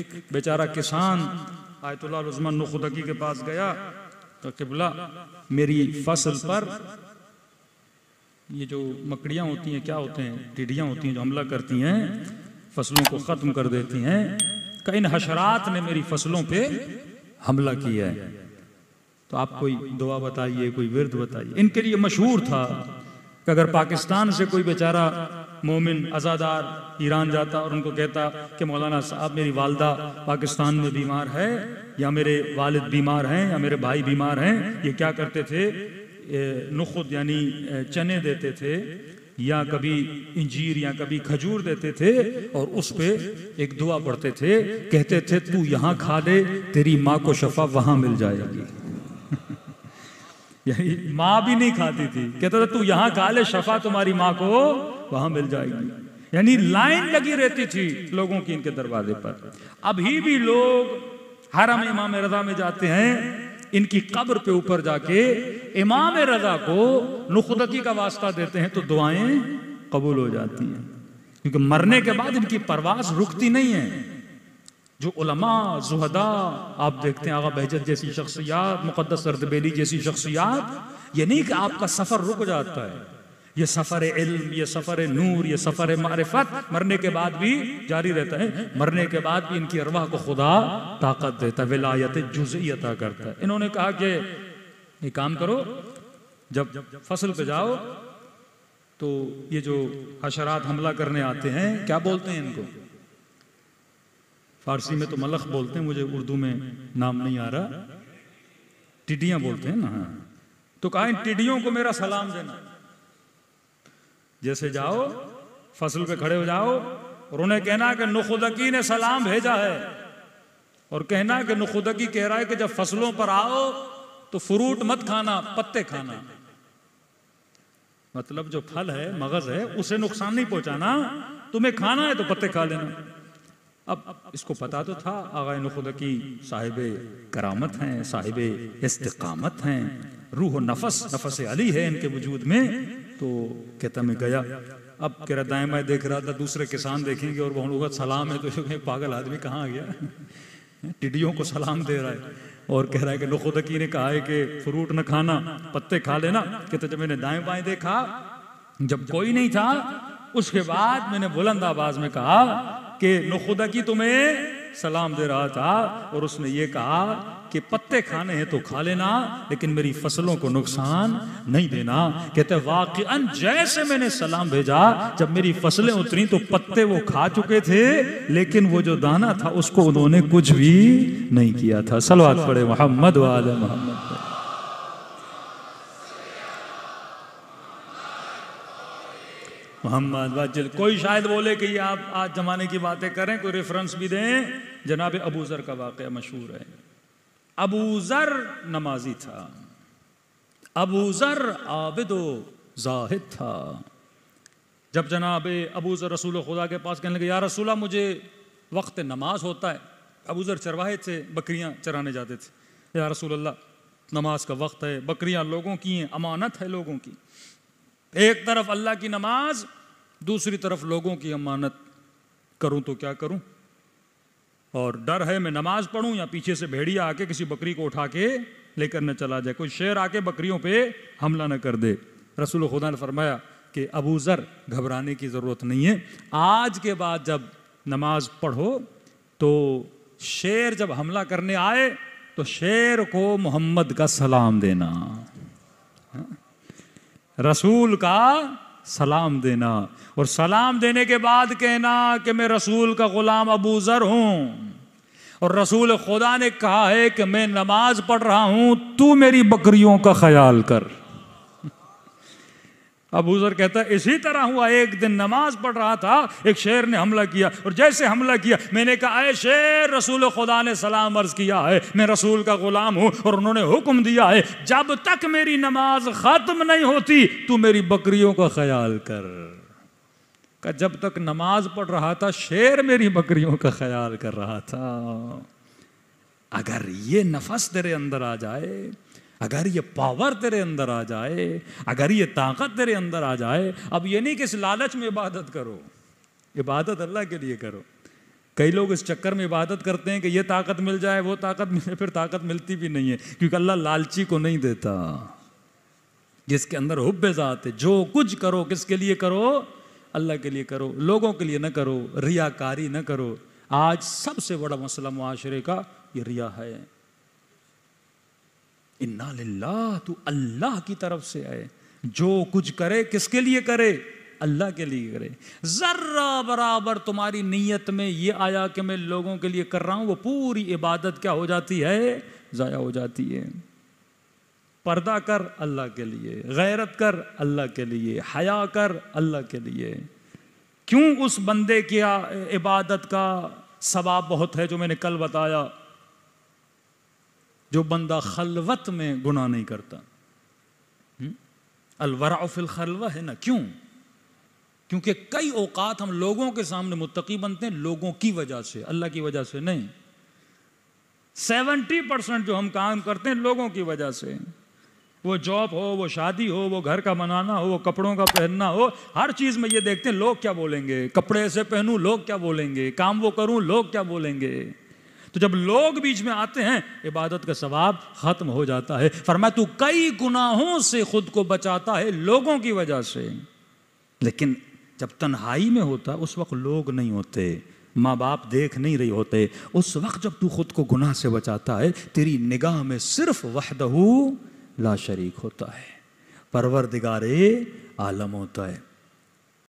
एक बेचारा किसान आयतुल्लाजमन नुखुदगी के पास गया तो किबला मेरी फसल पर ये जो मकड़ियाँ होती हैं क्या होते हैं टिडियाँ होती हैं जो हमला करती हैं फसलों को ख़त्म कर देती हैं कई इन हशरात ने मेरी फसलों पे हमला किया है तो आप कोई दुआ बताइए कोई विरद बताइए इनके लिए मशहूर था कि अगर पाकिस्तान से कोई बेचारा मोमिन अज़ादार ईरान जाता और उनको कहता कि मौलाना साहब मेरी वालदा पाकिस्तान में बीमार है या मेरे वालिद बीमार हैं या मेरे भाई बीमार हैं ये क्या करते थे नुखुद यानी चने देते थे या कभी इंजीर या कभी खजूर देते थे और उस पे एक दुआ पढ़ते थे कहते थे तू यहाँ खा ले तेरी माँ को शफा वहाँ मिल जाएगी यानी माँ भी नहीं खाती थी कहता था तू यहाँ खा ले शफा तुम्हारी माँ को वहां मिल जाएगी यानी लाइन लगी रहती थी लोगों की इनके दरवाजे पर अभी भी लोग हरम इमाम रजा में जाते हैं इनकी कब्र पे ऊपर जाके इमाम रजा को नुखदकी का वास्ता देते हैं तो दुआएं कबूल हो जाती हैं क्योंकि मरने के बाद इनकी परवास रुकती नहीं है जो उलमा जुहदा आप देखते हैं आगा बहजत जैसी शख्सियात मुकदस सरदबेली जैसी शख्सियात ये नहीं कि आपका सफर रुक जाता है ये सफ़र इल्म ये सफ़र नूर ये सफ़र मारिफत मरने के बाद भी जारी रहता है मरने के बाद भी इनकी अरवाह को खुदा ताकत देता है विलायत जुजी अता करता है इन्होंने कहा कि ये काम करो जब फसल पे जाओ तो ये जो हशरात हमला करने आते हैं क्या बोलते हैं इनको फारसी में तो मलख बोलते हैं मुझे उर्दू में नाम नहीं आ रहा टिडियां बोलते हैं ना हाँ। तो कहा इन टिडियों को मेरा सलाम देना जैसे जाओ फसल पे खड़े हो जाओ और उन्हें कहना कि नुखुदकी ने सलाम भेजा है और कहना कि नुखुदकी कह रहा है कि जब फसलों पर आओ तो फ्रूट मत खाना पत्ते खाना मतलब जो फल है मगज है उसे नुकसान नहीं पहुंचाना तुम्हें खाना है तो पत्ते खा लेना अब इसको पता तो था आगा नुखुदकी साहिब करामत हैं साहिब इस्तकामत हैं रूह नफस नफस अली है इनके वजूद में तो कहता मैं गया अब कह रहा दाएं मैं देख रहा था दूसरे किसान देखेंगे और वहाँ लोग सलाम है तो पागल आदमी कहाँ आ गया टिडियों को सलाम दे रहा है और कह रहा है कि नुखुदकी ने कहा है कि फ्रूट न खाना पत्ते खा लेना कहते जब मैंने दाएं बाएं देखा जब कोई नहीं था उसके बाद मैंने बुलंद आवाज में कहा कि नुखुदकी तुम्हें सलाम दे रहा था और उसने ये कहा कि पत्ते खाने हैं तो खा लेना लेकिन मेरी फसलों को नुकसान नहीं देना कहते वाकई जैसे मैंने सलाम भेजा जब मेरी फसलें उतरी तो पत्ते वो खा चुके थे लेकिन वो जो दाना था उसको उन्होंने कुछ भी नहीं किया था सलवाद पड़े मोहम्मद वाले मोहम्मद मोहम्मद वाजिल कोई शायद बोले कि ये आप आज ज़माने की बातें करें कोई रेफरेंस भी दें जनाब अबू ज़र का वाक़ मशहूर है अबू ज़र नमाजी था अबू ज़र आबिद जाहिद था जब जनाब अबू ज़र रसूल खुदा के पास कहने लगे यार रसूला मुझे वक्त नमाज होता है अबू ज़र चरवाहे थे बकरियाँ चराने जाते थे यार रसूल अल्लाह नमाज का वक्त है बकरियाँ लोगों की हैं अमानत है लोगों की एक तरफ अल्लाह की नमाज दूसरी तरफ लोगों की अमानत करूं तो क्या करूं और डर है मैं नमाज पढ़ूं या पीछे से भेड़िया आके किसी बकरी को उठा के लेकर न चला जाए कोई शेर आके बकरियों पे हमला न कर दे रसूल खुदा ने फरमाया कि अबू ज़र घबराने की ज़रूरत नहीं है आज के बाद जब नमाज पढ़ो तो शेर जब हमला करने आए तो शेर को मोहम्मद का सलाम देना रसूल का सलाम देना और सलाम देने के बाद कहना कि मैं रसूल का गुलाम अबू जर हूँ और रसूल खुदा ने कहा है कि मैं नमाज पढ़ रहा हूँ तू मेरी बकरियों का ख्याल कर अबूजर कहता है इसी तरह हुआ एक दिन नमाज पढ़ रहा था एक शेर ने हमला किया और जैसे हमला किया मैंने कहा अरे शेर रसूल खुदा ने सलाम अर्ज किया है मैं रसूल का गुलाम हूँ और उन्होंने हुक्म दिया है जब तक मेरी नमाज ख़त्म नहीं होती तू मेरी बकरियों का ख्याल कर का जब तक नमाज पढ़ रहा था शेर मेरी बकरियों का ख्याल कर रहा था अगर ये नफस तेरे अंदर आ जाए अगर ये पावर तेरे अंदर आ जाए अगर ये ताकत तेरे अंदर आ जाए अब ये नहीं कि इस लालच में इबादत करो इबादत अल्लाह के लिए करो कई लोग इस चक्कर में इबादत करते हैं कि ये ताकत मिल जाए वो ताकत मिले फिर ताकत मिलती भी नहीं है क्योंकि अल्लाह लालची को नहीं देता जिसके अंदर हुब्बेजात है जो कुछ करो किसके लिए करो अल्लाह के लिए करो लोगों के लिए ना करो रियाकारी ना करो आज सबसे बड़ा मसला माशरे का ये रिया है इन्ना लाह तू अल्लाह की तरफ से आए जो कुछ करे किसके लिए करे अल्लाह के लिए करे ज़र्रा बराबर तुम्हारी नीयत में ये आया कि मैं लोगों के लिए कर रहा हूं वो पूरी इबादत क्या हो जाती है ज़ाया हो जाती है पर्दा कर अल्लाह के लिए गैरत कर अल्लाह के लिए हया कर अल्लाह के लिए क्यों उस बंदे की इबादत का सवाब बहुत है जो मैंने कल बताया जो बंदा खलवत में गुनाह नहीं करता हम्म? अलवराफिल खलवा है ना क्यों क्योंकि कई औकात हम लोगों के सामने मुतकी बनते हैं लोगों की वजह से अल्लाह की वजह से नहीं सेवेंटी परसेंट जो हम काम करते हैं लोगों की वजह से वो जॉब हो वो शादी हो वो घर का बनाना हो वो कपड़ों का पहनना हो हर चीज़ में ये देखते हैं लोग क्या बोलेंगे कपड़े ऐसे पहनूं लोग क्या बोलेंगे काम वो करूं लोग क्या बोलेंगे तो जब लोग बीच में आते हैं इबादत का सवाब खत्म हो जाता है फरमा तू कई गुनाहों से खुद को बचाता है लोगों की वजह से लेकिन जब तन्हाई में होता उस वक्त लोग नहीं होते माँ बाप देख नहीं रहे होते उस वक्त जब तू खुद को गुनाह से बचाता है तेरी निगाह में सिर्फ वहदहू ला शरीक होता है परवर दिगारे आलम होता है